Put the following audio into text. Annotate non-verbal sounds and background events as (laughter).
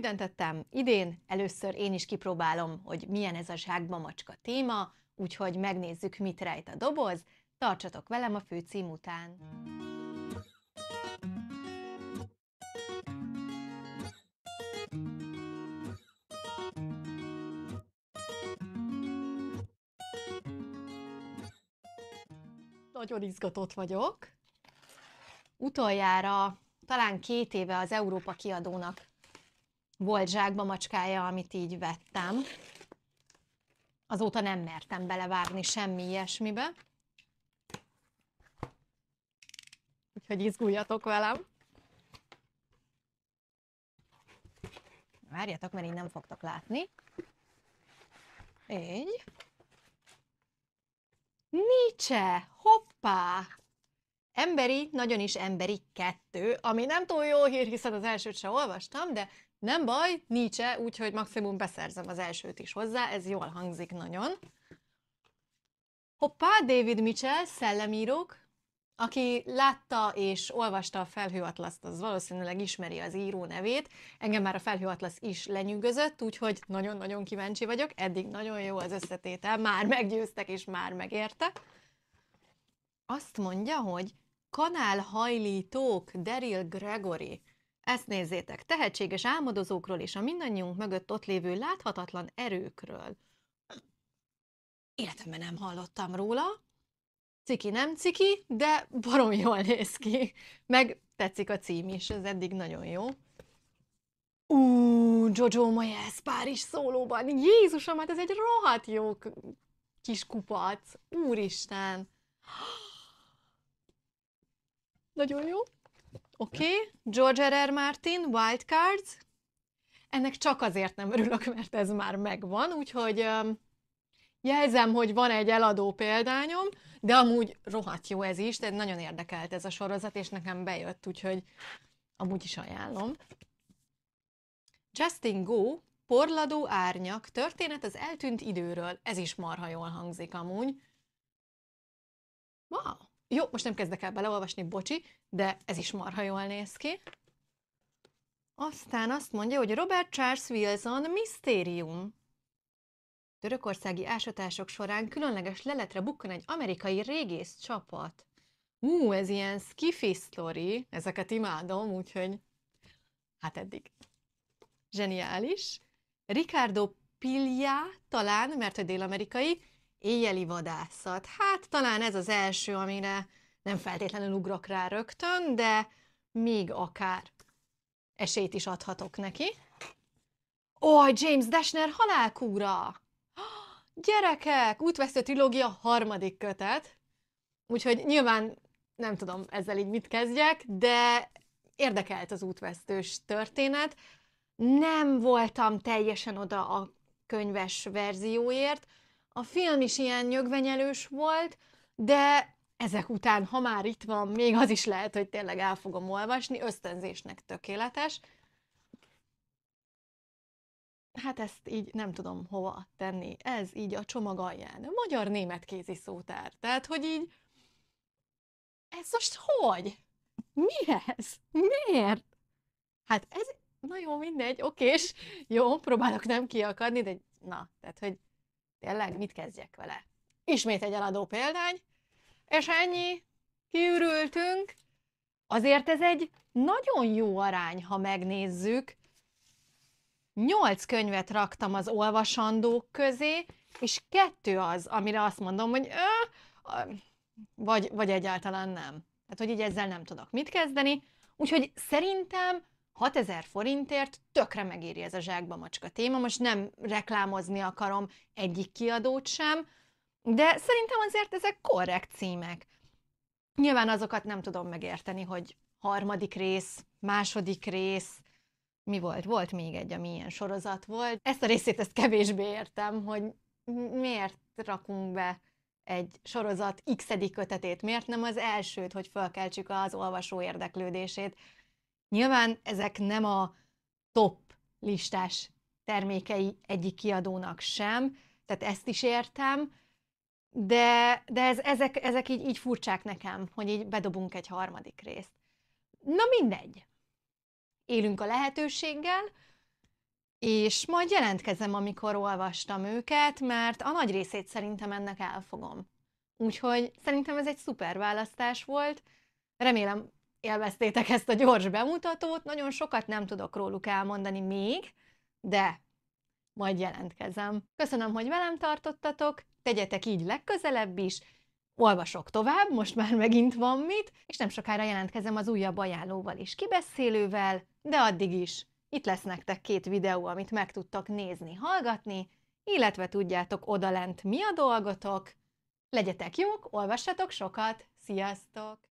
úgy döntöttem, idén először én is kipróbálom, hogy milyen ez a zsákba macska téma, úgyhogy megnézzük, mit rejt a doboz. Tartsatok velem a főcím után! Nagyon izgatott vagyok. Utoljára talán két éve az Európa kiadónak volt zsákba macskája, amit így vettem. Azóta nem mertem belevágni semmi ilyesmibe. Úgyhogy izguljatok velem. Várjatok, mert így nem fogtok látni. Így. Nietzsche, hoppá! Emberi, nagyon is emberi kettő, ami nem túl jó hír, hiszen az elsőt se olvastam, de nem baj, Nietzsche, úgyhogy maximum beszerzem az elsőt is hozzá, ez jól hangzik nagyon. Hoppá, David Mitchell, szellemírók. Aki látta és olvasta a Felhőatlaszt, az valószínűleg ismeri az író nevét. Engem már a Felhőatlasz is lenyűgözött, úgyhogy nagyon-nagyon kíváncsi vagyok. Eddig nagyon jó az összetétel, már meggyőztek és már megérte. Azt mondja, hogy kanálhajlítók Daryl Gregory – ezt nézzétek, tehetséges álmodozókról és a mindannyiunk mögött ott lévő láthatatlan erőkről. Életemben nem hallottam róla. Ciki nem ciki, de barom jól néz ki. Meg tetszik a cím is, ez eddig nagyon jó. Ú, Jojo Moyes, Párizs szólóban. Jézusom, hát ez egy rohadt jó kis kupac. Úristen. Nagyon jó. Oké, okay. George R. R. Martin, Wildcards. Ennek csak azért nem örülök, mert ez már megvan, úgyhogy um, jelzem, hogy van egy eladó példányom, de amúgy rohadt jó ez is, de nagyon érdekelt ez a sorozat, és nekem bejött, úgyhogy amúgy is ajánlom. Justin Go, Porladó árnyak, történet az eltűnt időről. Ez is marha jól hangzik amúgy. Wow, jó, most nem kezdek el beleolvasni, bocsi, de ez is marha jól néz ki. Aztán azt mondja, hogy Robert Charles Wilson misztérium. Törökországi ásatások során különleges leletre bukkan egy amerikai régész csapat. Ú, ez ilyen skifi sztori, ezeket imádom, úgyhogy hát eddig. Zseniális. Ricardo Pilla talán, mert hogy dél-amerikai, éjjeli vadászat. Hát talán ez az első, amire nem feltétlenül ugrok rá rögtön, de még akár esélyt is adhatok neki. Ó, oh, James Dashner halálkúra! (gasps) Gyerekek! Útvesztő trilógia harmadik kötet. Úgyhogy nyilván nem tudom ezzel így mit kezdjek, de érdekelt az útvesztős történet. Nem voltam teljesen oda a könyves verzióért, a film is ilyen nyögvenyelős volt, de ezek után, ha már itt van, még az is lehet, hogy tényleg el fogom olvasni, ösztönzésnek tökéletes. Hát ezt így nem tudom hova tenni. Ez így a csomag alján. A magyar-német kézi szótár. Tehát, hogy így... Ez most hogy? Mi ez? Miért? Hát ez... Na jó, mindegy, okés. Jó, próbálok nem kiakadni, de na, tehát, hogy Tényleg, mit kezdjek vele? Ismét egy eladó példány, és ennyi, kiürültünk. Azért ez egy nagyon jó arány, ha megnézzük. Nyolc könyvet raktam az olvasandók közé, és kettő az, amire azt mondom, hogy ö, vagy, vagy egyáltalán nem. Tehát, hogy így ezzel nem tudok mit kezdeni. Úgyhogy szerintem 6000 forintért tökre megéri ez a zsákba macska téma, most nem reklámozni akarom egyik kiadót sem, de szerintem azért ezek korrekt címek. Nyilván azokat nem tudom megérteni, hogy harmadik rész, második rész, mi volt? Volt még egy, ami ilyen sorozat volt. Ezt a részét ezt kevésbé értem, hogy miért rakunk be egy sorozat x kötetét, miért nem az elsőt, hogy felkeltsük az olvasó érdeklődését. Nyilván ezek nem a top listás termékei egyik kiadónak sem, tehát ezt is értem, de, de ez, ezek, ezek így, így furcsák nekem, hogy így bedobunk egy harmadik részt. Na mindegy. Élünk a lehetőséggel, és majd jelentkezem, amikor olvastam őket, mert a nagy részét szerintem ennek elfogom. Úgyhogy szerintem ez egy szuper választás volt. Remélem élveztétek ezt a gyors bemutatót, nagyon sokat nem tudok róluk elmondani még, de majd jelentkezem. Köszönöm, hogy velem tartottatok, tegyetek így legközelebb is, olvasok tovább, most már megint van mit, és nem sokára jelentkezem az újabb ajánlóval és kibeszélővel, de addig is itt lesz nektek két videó, amit meg tudtok nézni, hallgatni, illetve tudjátok odalent mi a dolgotok. Legyetek jók, olvassatok sokat, sziasztok!